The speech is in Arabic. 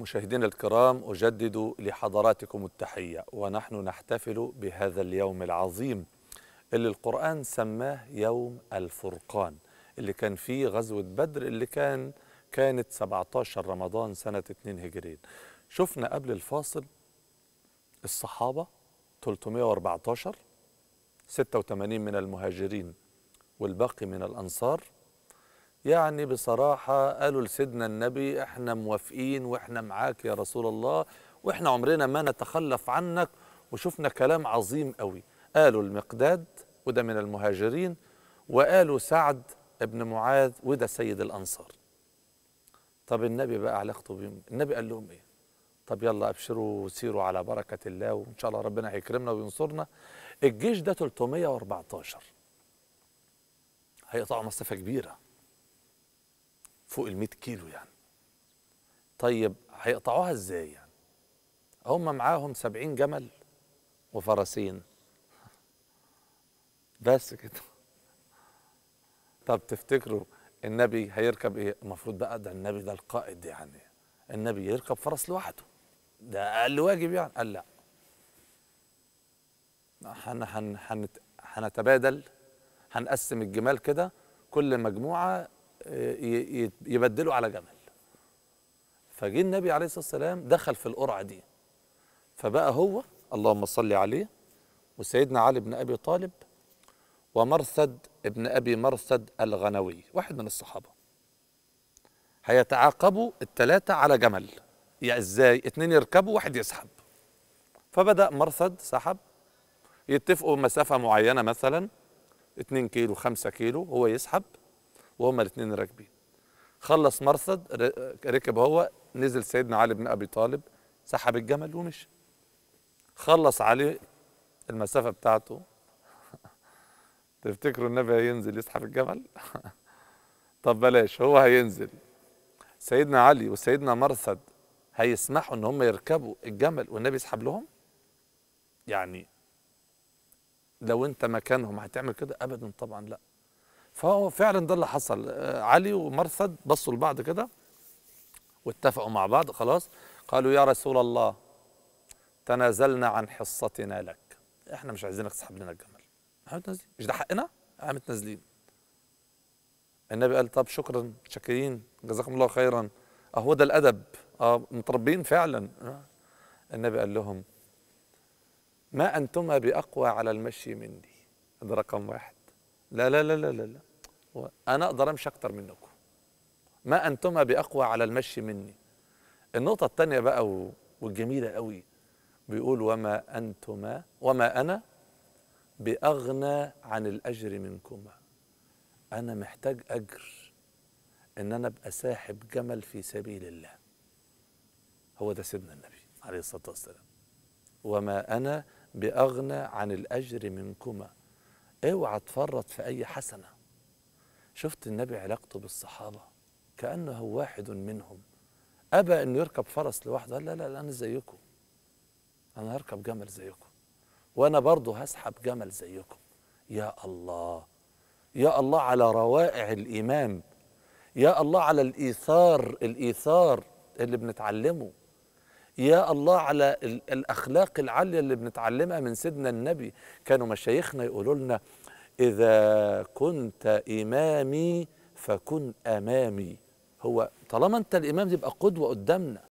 مشاهدينا الكرام أجدد لحضراتكم التحية ونحن نحتفل بهذا اليوم العظيم اللي القرآن سماه يوم الفرقان اللي كان فيه غزوة بدر اللي كان كانت 17 رمضان سنة 2 هجرين شفنا قبل الفاصل الصحابة 314 86 من المهاجرين والباقي من الأنصار يعني بصراحة قالوا لسيدنا النبي احنا موافقين واحنا معاك يا رسول الله واحنا عمرنا ما نتخلف عنك وشفنا كلام عظيم قوي قالوا المقداد وده من المهاجرين وقالوا سعد ابن معاذ وده سيد الأنصار طب النبي بقى علاقته بيهم النبي قال لهم ايه طب يلا ابشروا وسيروا على بركة الله وان شاء الله ربنا هيكرمنا وينصرنا الجيش ده 314 هيقطعوا مسافة كبيرة فوق ال 100 كيلو يعني طيب هيقطعوها ازاي يعني هم معاهم 70 جمل وفرسين بس كده طب تفتكروا النبي هيركب ايه المفروض بقى ده النبي ده القائد يعني النبي يركب فرس لوحده ده اقل واجب يعني قال لا حن حن هنتبادل هنقسم الجمال كده كل مجموعه يبدله على جمل فجه النبي عليه الصلاه والسلام دخل في القرعه دي فبقى هو اللهم صل عليه وسيدنا علي بن ابي طالب ومرثد ابن ابي مرثد الغنوي واحد من الصحابه هيتعاقبوا الثلاثه على جمل يا ازاي اتنين يركبوا واحد يسحب فبدا مرثد سحب يتفقوا مسافه معينه مثلا 2 كيلو 5 كيلو هو يسحب وهما الاثنين راكبين خلص مرصد ركب هو نزل سيدنا علي بن ابي طالب سحب الجمل ومشي خلص عليه المسافه بتاعته تفتكروا النبي هينزل يسحب الجمل طب بلاش هو هينزل سيدنا علي وسيدنا مرصد هيسمحوا ان هم يركبوا الجمل والنبي يسحب لهم يعني لو انت مكانهم هتعمل كده ابدا طبعا لا فهو فعلا ده اللي حصل آه، علي ومرثد بصوا لبعض كده واتفقوا مع بعض خلاص قالوا يا رسول الله تنازلنا عن حصتنا لك احنا مش عايزينك تسحب لنا الجمل احنا متنازلين مش ده حقنا احنا متنازلين النبي قال طب شكرا شاكرين جزاكم الله خيرا اهو ده الادب اه متربيين فعلا النبي قال لهم ما انتما باقوى على المشي مني هذا رقم واحد لا لا لا لا لا, لا. انا اقدر امشي اكتر منكم ما انتما باقوى على المشي مني النقطه الثانيه بقى والجميله قوي بيقول وما انتما وما انا باغنى عن الاجر منكما انا محتاج اجر ان انا ابقى ساحب جمل في سبيل الله هو ده سيدنا النبي عليه الصلاه والسلام وما انا باغنى عن الاجر منكما اوعى تفرط في اي حسنه شفت النبي علاقته بالصحابة كأنه واحد منهم أبى أنه يركب فرس لوحده لا لا لا أنا زيكم أنا هركب جمل زيكم وأنا برضه هسحب جمل زيكم يا الله يا الله على روائع الإيمان يا الله على الإيثار الإيثار اللي بنتعلمه يا الله على الأخلاق العالية اللي بنتعلمها من سيدنا النبي كانوا مشايخنا يقولوا لنا إذا كنت إمامي فكن أمامي هو طالما أنت الإمام يبقى قدوة قدامنا